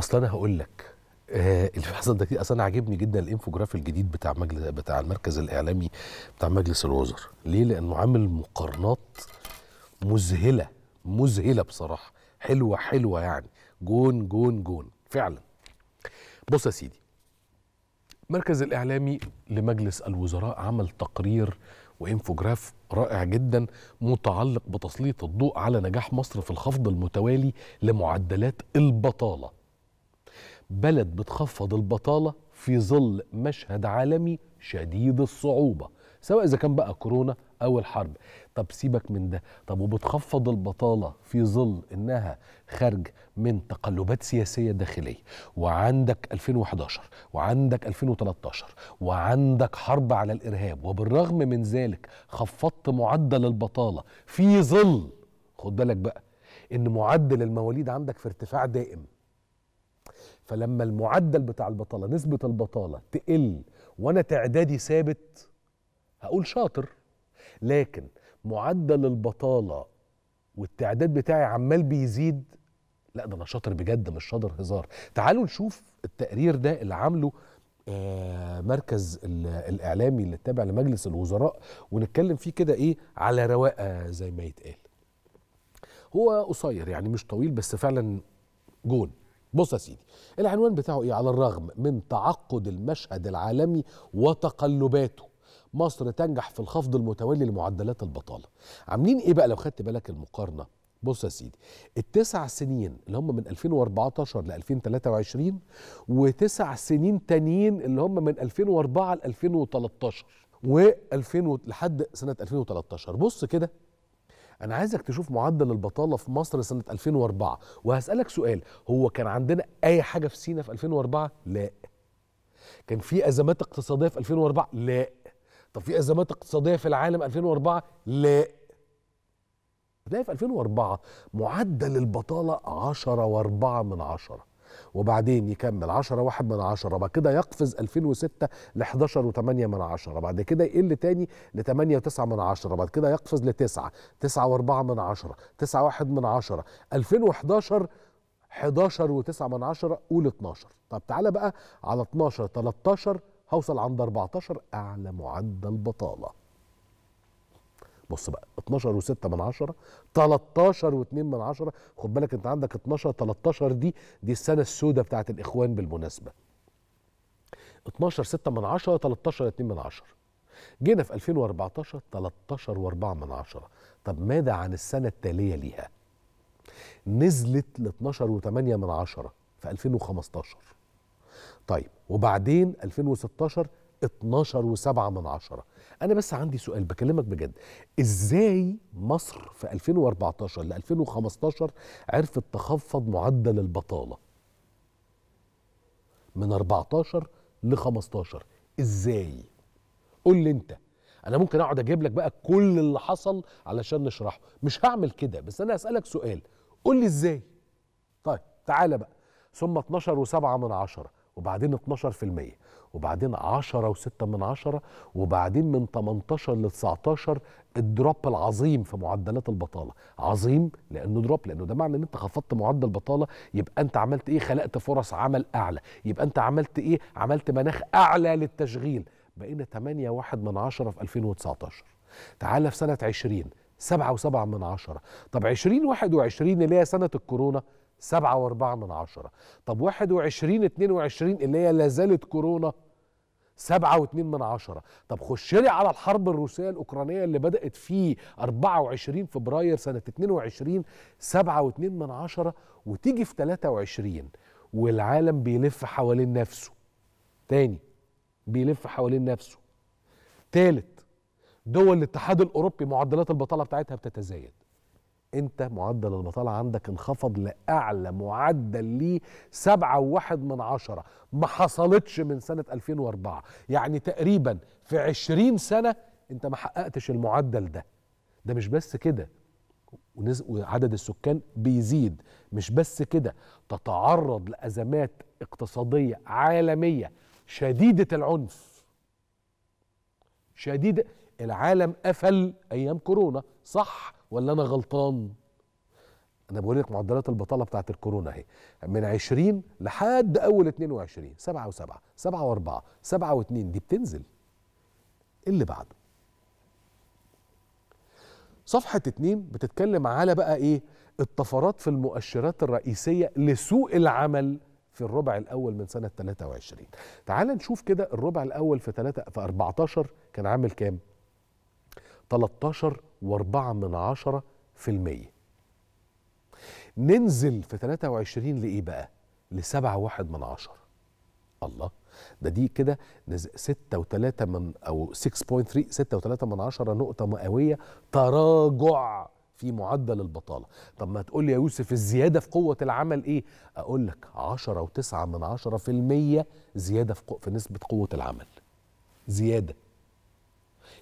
اصل انا هقول لك آه اللي حصل ده كتير اصل انا عاجبني جدا الانفوجراف الجديد بتاع مجلس بتاع المركز الاعلامي بتاع مجلس الوزراء ليه لانه عامل مقارنات مذهله مذهله بصراحه حلوه حلوه يعني جون جون جون فعلا بص يا سيدي مركز الاعلامي لمجلس الوزراء عمل تقرير وانفوجراف رائع جدا متعلق بتسليط الضوء على نجاح مصر في الخفض المتوالي لمعدلات البطاله بلد بتخفض البطالة في ظل مشهد عالمي شديد الصعوبة سواء إذا كان بقى كورونا أو الحرب طب سيبك من ده طب وبتخفض البطالة في ظل إنها خارج من تقلبات سياسية داخلية وعندك 2011 وعندك 2013 وعندك حرب على الإرهاب وبالرغم من ذلك خفضت معدل البطالة في ظل خد بالك بقى إن معدل المواليد عندك في ارتفاع دائم فلما المعدل بتاع البطاله نسبه البطاله تقل وانا تعدادي ثابت هقول شاطر لكن معدل البطاله والتعداد بتاعي عمال بيزيد لا ده انا شاطر بجد مش شاطر هزار تعالوا نشوف التقرير ده اللي عامله آه، مركز الاعلامي اللي تابع لمجلس الوزراء ونتكلم فيه كده ايه على رواقه زي ما يتقال هو قصير يعني مش طويل بس فعلا جون بص يا سيدي العنوان بتاعه ايه على الرغم من تعقد المشهد العالمي وتقلباته مصر تنجح في الخفض المتوالي لمعدلات البطاله عاملين ايه بقى لو خدت بالك المقارنه بص يا سيدي التسع سنين اللي هم من 2014 ل 2023 وتسع سنين تانيين اللي هم من 2004 ل 2013 و 2000 لحد سنه 2013 بص كده انا عايزك تشوف معدل البطاله في مصر سنه 2004 وهسالك سؤال هو كان عندنا اي حاجه في سينا في 2004 لا كان في ازمات اقتصاديه في 2004 لا طب في ازمات اقتصاديه في العالم 2004 لا هتلاقي في 2004 معدل البطاله 10 و4 من 10 وبعدين يكمل 10 1 من 10 بعد كده يقفز 2006 ل 11 و8 من 10 بعد كده يقل تاني ل 8 و9 من 10 بعد كده يقفز ل 9 9 و4 من 10 9 1 من 10 2011 11 و9 من 10 قول 12 طب تعالى بقى على 12 13 هوصل عند 14 اعلى معدل بطاله بص بقى 12 و6 من 10 13 و2 من 10 خد بالك انت عندك 12 13 دي دي السنه السوداء بتاعت الاخوان بالمناسبه 12 6 من 10 13 2 من 10 جينا في 2014 13 و4 من 10 طب ماذا عن السنه التاليه ليها نزلت ل 12 و8 من 10 في 2015 طيب وبعدين 2016 12 و7 من 10 انا بس عندي سؤال بكلمك بجد ازاي مصر في 2014 ل 2015 عرفت تخفض معدل البطاله من 14 ل 15 ازاي قول لي انت انا ممكن اقعد اجيب لك بقى كل اللي حصل علشان نشرحه مش هعمل كده بس انا هسالك سؤال قول لي ازاي طيب تعالى بقى ثم 12 و7 من وبعدين 12% وبعدين 10 و6 من 10 وبعدين من 18 ل 19 الدروب العظيم في معدلات البطاله عظيم لانه دروب لانه ده معنى ان انت خفضت معدل بطاله يبقى انت عملت ايه خلقت فرص عمل اعلى يبقى انت عملت ايه عملت مناخ اعلى للتشغيل بقينا 8.1 من 10 في 2019 تعالى في سنه 20 سبعة وسبعة من عشرة طب عشرين واحد وعشرين اللي هي سنة الكورونا سبعة واربعة من عشرة طب واحد وعشرين اتنين وعشرين اللي هي لازالت كورونا سبعة واتنين من عشرة طب خشلي على الحرب الروسية الأوكرانية اللي بدأت في 24 فبراير سنة 22 سبعة واتنين من عشرة وتيجي في 23 والعالم بيلف حوالين نفسه تاني بيلف حوالين نفسه تالت دول الاتحاد الأوروبي معدلات البطالة بتاعتها بتتزايد انت معدل البطاله عندك انخفض لاعلى معدل ليه سبعة وواحد من عشرة ما حصلتش من سنه 2004 يعني تقريبا في 20 سنه انت ما حققتش المعدل ده ده مش بس كده وعدد السكان بيزيد مش بس كده تتعرض لازمات اقتصاديه عالميه شديده العنف شديده العالم قفل ايام كورونا صح ولا انا غلطان انا بقول لك معدلات البطاله بتاعت الكورونا اهي من 20 لحد اول 22 7 و7 7 و4 7 و2 دي بتنزل إيه اللي بعده صفحه 2 بتتكلم على بقى ايه الطفرات في المؤشرات الرئيسيه لسوق العمل في الربع الاول من سنه 23 تعال نشوف كده الربع الاول في 3 في 14 كان عامل كام 13 من عشرة في المية ننزل في 23 لإيه بقى ل 7.1 من عشرة الله ده دي كده و3 من أو 6.3 و3 من 10 نقطة مئوية تراجع في معدل البطالة طب ما تقول لي يا يوسف الزيادة في قوة العمل إيه أقول لك و9 من 10% في المية زيادة في, في نسبة قوة العمل زيادة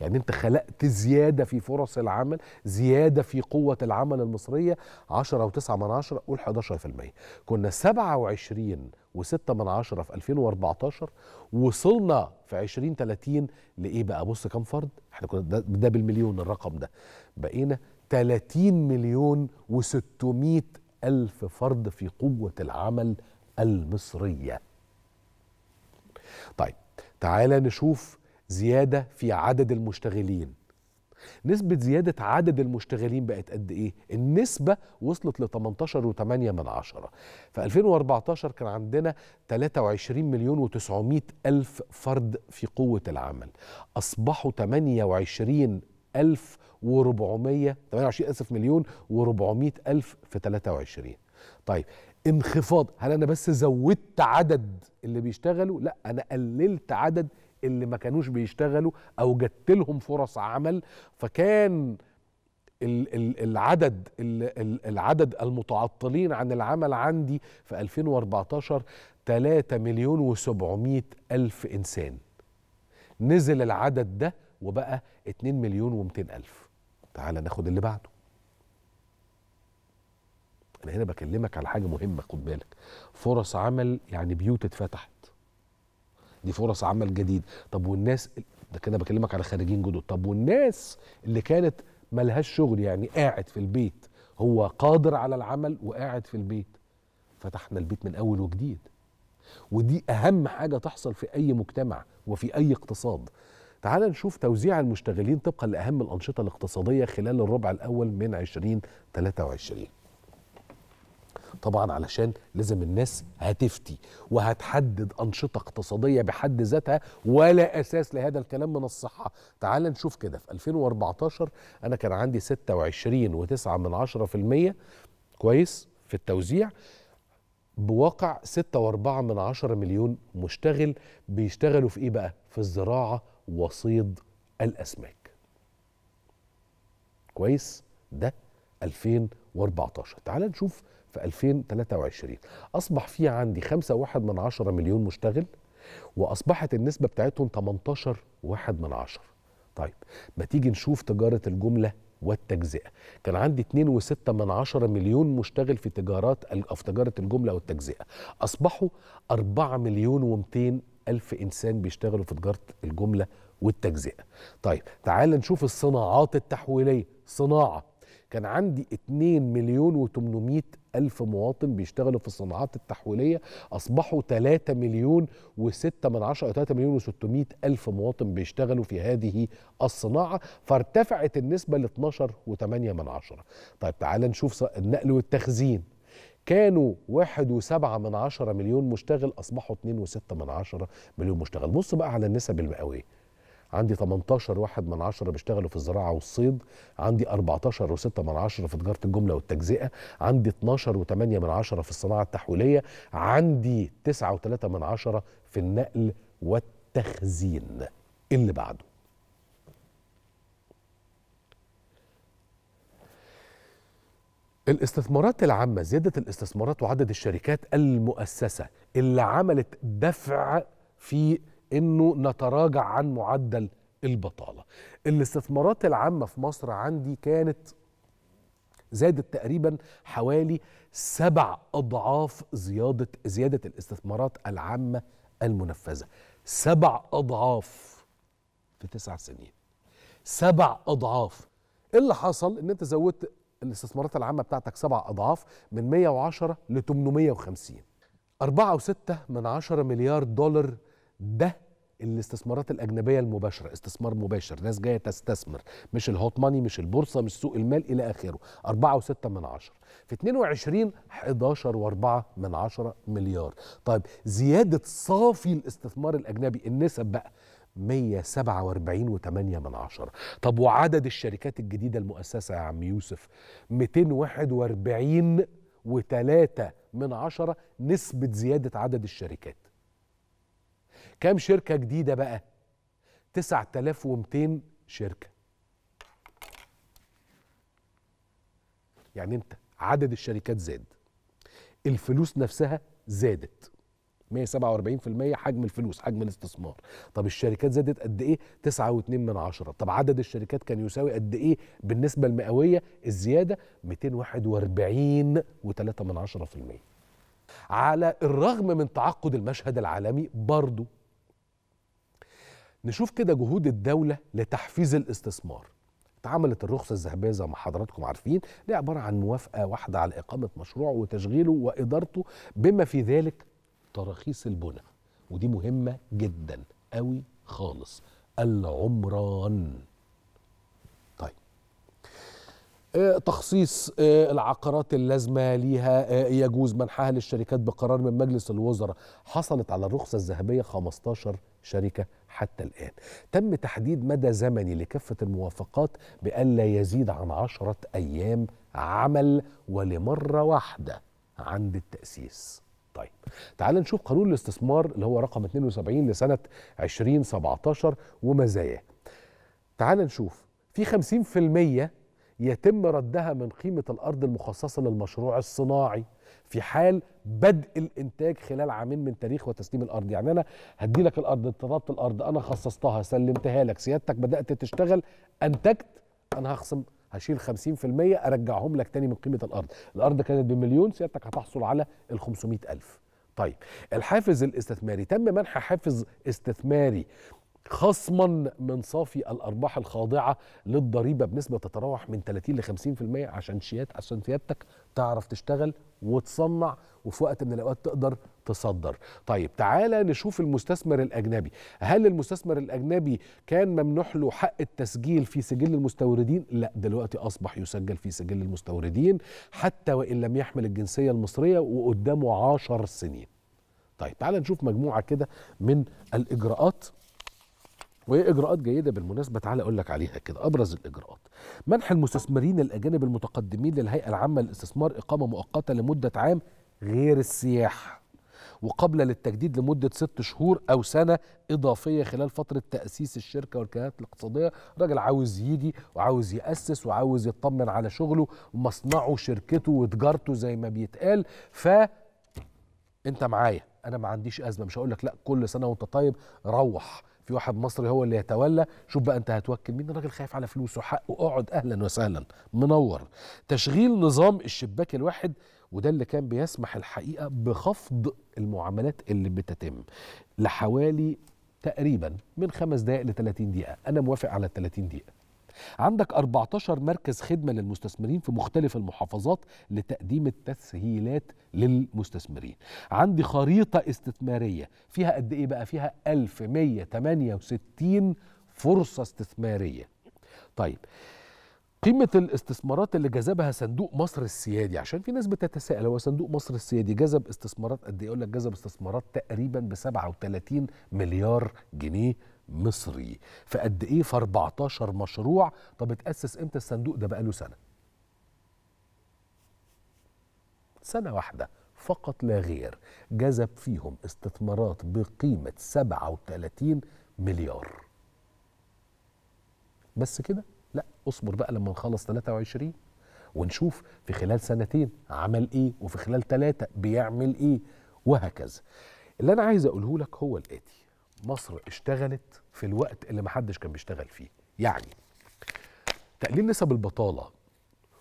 يعني انت خلقت زياده في فرص العمل زياده في قوه العمل المصريه 10 و9 من 10 قول 11% كنا 27 و6 من 10 في 2014 وصلنا في 2030 لايه بقى بص كام فرد احنا كنا ده, ده بالمليون الرقم ده بقينا 30 مليون و600 ألف فرد في قوة العمل المصرية طيب تعالى نشوف زيادة في عدد المشتغلين نسبة زيادة عدد المشتغلين بقت قد إيه؟ النسبة وصلت ل 18.8 من عشرة في 2014 كان عندنا 23 مليون و900 ألف فرد في قوة العمل أصبحوا 28 ألف و400 28 أسف مليون و400 ألف في 23 طيب انخفاض هل أنا بس زودت عدد اللي بيشتغلوا؟ لا أنا قللت عدد اللي ما كانوش بيشتغلوا او جت لهم فرص عمل فكان العدد العدد المتعطلين عن العمل عندي في 2014 3 مليون و700 ألف إنسان نزل العدد ده وبقى 2 مليون و200 ألف تعال ناخد اللي بعده أنا هنا بكلمك على حاجة مهمة خد بالك فرص عمل يعني بيوت اتفتحت دي فرص عمل جديد طب والناس ده كده بكلمك على خريجين جدد طب والناس اللي كانت ملهاش شغل يعني قاعد في البيت هو قادر على العمل وقاعد في البيت فتحنا البيت من اول وجديد ودي اهم حاجه تحصل في اي مجتمع وفي اي اقتصاد تعال نشوف توزيع المشتغلين طبقا لاهم الانشطه الاقتصاديه خلال الربع الاول من 2023 طبعا علشان لازم الناس هتفتي وهتحدد أنشطة اقتصادية بحد ذاتها ولا أساس لهذا الكلام من الصحة تعال نشوف كده في 2014 أنا كان عندي 26.9 من كويس في التوزيع بواقع 6.4 من مليون مشتغل بيشتغلوا في إيه بقى؟ في الزراعة وصيد الأسماك كويس ده 2014 تعال نشوف في 2023 أصبح في عندي 5.1 من عشرة مليون مشتغل وأصبحت النسبة بتاعتهم 18 واحد من عشر طيب ما تيجي نشوف تجارة الجملة والتجزئة كان عندي 2.6 من عشرة مليون مشتغل في تجارات أو في تجارة الجملة والتجزئة أصبحوا 4 مليون و200 ألف إنسان بيشتغلوا في تجارة الجملة والتجزئة طيب تعال نشوف الصناعات التحويلية صناعة كان عندي 2 مليون و800 ألف مواطن بيشتغلوا في الصناعات التحويلية أصبحوا 3 مليون و6 من عشرة أو 3 مليون و600 ألف مواطن بيشتغلوا في هذه الصناعة فارتفعت النسبة ل 12 و8 من عشرة طيب تعال نشوف النقل والتخزين كانوا واحد وسبعة من عشرة مليون مشتغل أصبحوا اتنين وستة من عشرة مليون مشتغل بص بقى على النسب المئوية عندي 18 واحد من عشرة بيشتغلوا في الزراعة والصيد عندي 14 و6 من عشرة في تجارة الجملة والتجزئة عندي 12 و8 من عشرة في الصناعة التحويلية عندي و3 من عشرة في النقل والتخزين اللي بعده الاستثمارات العامة زيادة الاستثمارات وعدد الشركات المؤسسة اللي عملت دفع في انه نتراجع عن معدل البطاله. الاستثمارات العامه في مصر عندي كانت زادت تقريبا حوالي سبع اضعاف زياده زياده الاستثمارات العامه المنفذه. سبع اضعاف في تسع سنين. سبع اضعاف. ايه اللي حصل؟ ان انت زودت الاستثمارات العامه بتاعتك سبع اضعاف من 110 ل 850. 4.6 من 10 مليار دولار ده الاستثمارات الاجنبيه المباشره استثمار مباشر ناس جايه تستثمر مش الهوت ماني مش البورصه مش سوق المال الى اخره أربعة وستة من عشرة في 22 11 و4 من عشرة مليار طيب زياده صافي الاستثمار الاجنبي النسب بقى 147.8 من عشرة طب وعدد الشركات الجديدة المؤسسة يا عم يوسف 241 و3 من عشرة نسبة زيادة عدد الشركات كام شركة جديدة بقى؟ 9200 شركة يعني انت عدد الشركات زاد الفلوس نفسها زادت 147% حجم الفلوس حجم الاستثمار طب الشركات زادت قد ايه 9.2 من عشرة طب عدد الشركات كان يساوي قد ايه بالنسبه المئويه الزياده 241 من عشرة في المية على الرغم من تعقد المشهد العالمي برضه نشوف كده جهود الدولة لتحفيز الاستثمار اتعملت الرخصة الذهبية زي ما حضراتكم عارفين دي عبارة عن موافقة واحدة على إقامة مشروع وتشغيله وإدارته بما في ذلك تراخيص البنى ودي مهمة جدا قوي خالص العمران طيب. آه، تخصيص آه، العقارات اللازمه ليها آه، يجوز منحها للشركات بقرار من مجلس الوزراء حصلت على الرخصه الذهبيه 15 شركه حتى الآن تم تحديد مدى زمني لكافة الموافقات بألا يزيد عن عشرة أيام عمل ولمرة واحدة عند التأسيس طيب تعال نشوف قانون الاستثمار اللي هو رقم 72 لسنة 2017 ومزاياه تعال نشوف في 50% يتم ردها من قيمة الأرض المخصصة للمشروع الصناعي في حال بدء الانتاج خلال عامين من تاريخ وتسليم الارض يعني انا هدي لك الارض اتضبط الارض انا خصصتها سلمتها لك سيادتك بدات تشتغل انتجت انا هخصم هشيل 50% ارجعهم لك تاني من قيمه الارض الارض كانت بمليون سيادتك هتحصل على ال 500000 الف طيب الحافز الاستثماري تم منح حافز استثماري خصما من صافي الارباح الخاضعه للضريبه بنسبه تتراوح من 30 ل 50% عشان شيات عشان سيادتك تعرف تشتغل وتصنع وفي وقت من الاوقات تقدر تصدر. طيب تعالى نشوف المستثمر الاجنبي، هل المستثمر الاجنبي كان ممنوح له حق التسجيل في سجل المستوردين؟ لا دلوقتي اصبح يسجل في سجل المستوردين حتى وان لم يحمل الجنسيه المصريه وقدامه 10 سنين. طيب تعالى نشوف مجموعه كده من الاجراءات وهي اجراءات جيده بالمناسبه تعالى اقول لك عليها كده ابرز الاجراءات منح المستثمرين الاجانب المتقدمين للهيئه العامه للاستثمار اقامه مؤقته لمده عام غير السياحه وقبل للتجديد لمدة ست شهور أو سنة إضافية خلال فترة تأسيس الشركة والكيانات الاقتصادية راجل عاوز يجي وعاوز يأسس وعاوز يطمن على شغله ومصنعه شركته وتجارته زي ما بيتقال ف أنت معايا أنا ما عنديش أزمة مش هقول لك لا كل سنة وأنت طيب روح في واحد مصري هو اللي يتولى شوف بقى انت هتوكل مين الراجل خايف على فلوسه حقه اقعد اهلا وسهلا منور تشغيل نظام الشباك الواحد وده اللي كان بيسمح الحقيقه بخفض المعاملات اللي بتتم لحوالي تقريبا من خمس دقائق ل 30 دقيقه انا موافق على 30 دقيقه عندك 14 مركز خدمة للمستثمرين في مختلف المحافظات لتقديم التسهيلات للمستثمرين عندي خريطة استثمارية فيها قد إيه بقى فيها 1168 فرصة استثمارية طيب قيمة الاستثمارات اللي جذبها صندوق مصر السيادي عشان في ناس بتتساءل هو صندوق مصر السيادي جذب استثمارات قد ايه يقول لك جذب استثمارات تقريبا ب 37 مليار جنيه مصري فقد ايه في 14 مشروع طب اتأسس امتى الصندوق ده بقاله سنة سنة واحدة فقط لا غير جذب فيهم استثمارات بقيمة 37 مليار بس كده لا اصبر بقى لما نخلص 23 ونشوف في خلال سنتين عمل ايه وفي خلال ثلاثه بيعمل ايه وهكذا اللي انا عايز اقوله لك هو الاتي مصر اشتغلت في الوقت اللي محدش كان بيشتغل فيه يعني تقليل نسب البطاله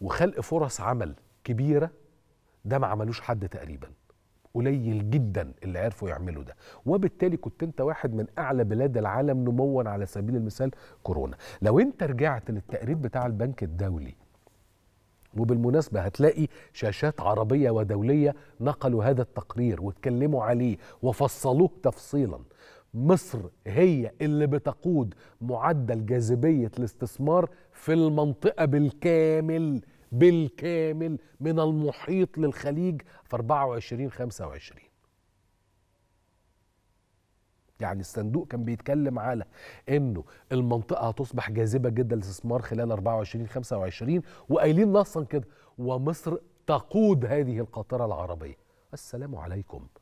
وخلق فرص عمل كبيره ده ما عملوش حد تقريبا قليل جدا اللي عرفوا يعملوا ده وبالتالي كنت انت واحد من اعلى بلاد العالم نموا على سبيل المثال كورونا لو انت رجعت للتقرير بتاع البنك الدولي وبالمناسبة هتلاقي شاشات عربية ودولية نقلوا هذا التقرير واتكلموا عليه وفصلوه تفصيلا مصر هي اللي بتقود معدل جاذبية الاستثمار في المنطقة بالكامل بالكامل من المحيط للخليج في 24 25 يعني الصندوق كان بيتكلم على انه المنطقه هتصبح جاذبه جدا للاستثمار خلال 24 25 وقايلين نصا كده ومصر تقود هذه القاطره العربيه السلام عليكم